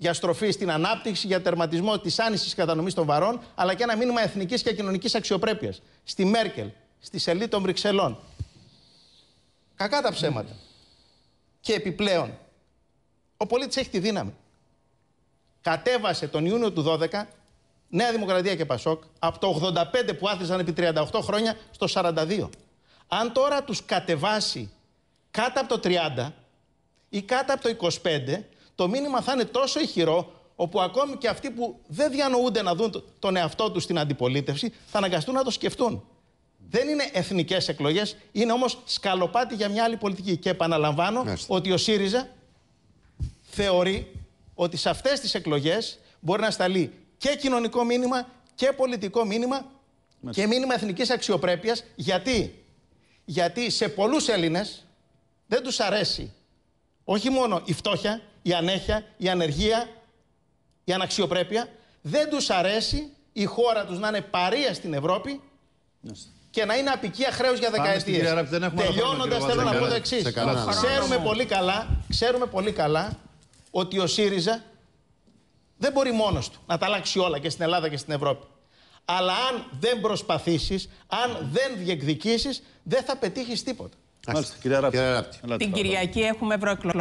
για στροφή στην ανάπτυξη, για τερματισμό της άνησης κατανομής των βαρών, αλλά και ένα μήνυμα εθνικής και κοινωνικής αξιοπρέπειας. Στη Μέρκελ, στη σελή των Βρυξελών. Κακά τα ψέματα. Και επιπλέον, ο πολίτης έχει τη δύναμη. Κατέβασε τον Ιούνιο του 12 Νέα Δημοκρατία και Πασόκ από το 85 που άθισαν επί 38 χρόνια στο 42. Αν τώρα τους κατεβάσει κάτω από το 30 ή κάτω από το 25, το μήνυμα θα είναι τόσο ηχηρό όπου ακόμη και αυτοί που δεν διανοούνται να δουν τον εαυτό τους στην αντιπολίτευση θα αναγκαστούν να το σκεφτούν. Δεν είναι εθνικές εκλογές, είναι όμως σκαλοπάτι για μια άλλη πολιτική. Και επαναλαμβάνω ότι ο ΣΥΡΙΖΑ θεωρεί ότι σε αυτές τις εκλογές μπορεί να σταλεί και κοινωνικό μήνυμα και πολιτικό μήνυμα και μήνυμα εθνικής αξιοπρέπειας. Γιατί, Γιατί σε πολλούς Έλληνες δεν τους αρέσει όχι μόνο η φτώχεια, η ανέχεια, η ανεργία, η αναξιοπρέπεια, δεν τους αρέσει η χώρα τους να είναι παρεία στην Ευρώπη και να είναι απικία χρέους για δεκαετίε. Τελειώνοντα, θέλω να πω το εξής. Ξέρουμε πολύ καλά, ξέρουμε πολύ καλά ότι ο ΣΥΡΙΖΑ δεν μπορεί μόνος του να τα αλλάξει όλα και στην Ελλάδα και στην Ευρώπη. Αλλά αν δεν προσπαθήσεις, αν δεν διεκδικήσεις, δεν θα πετύχεις τίποτα. Μάλιστα, κύριε Ράπτη. Την Κυριακή έχουμε ευρωεκλογές.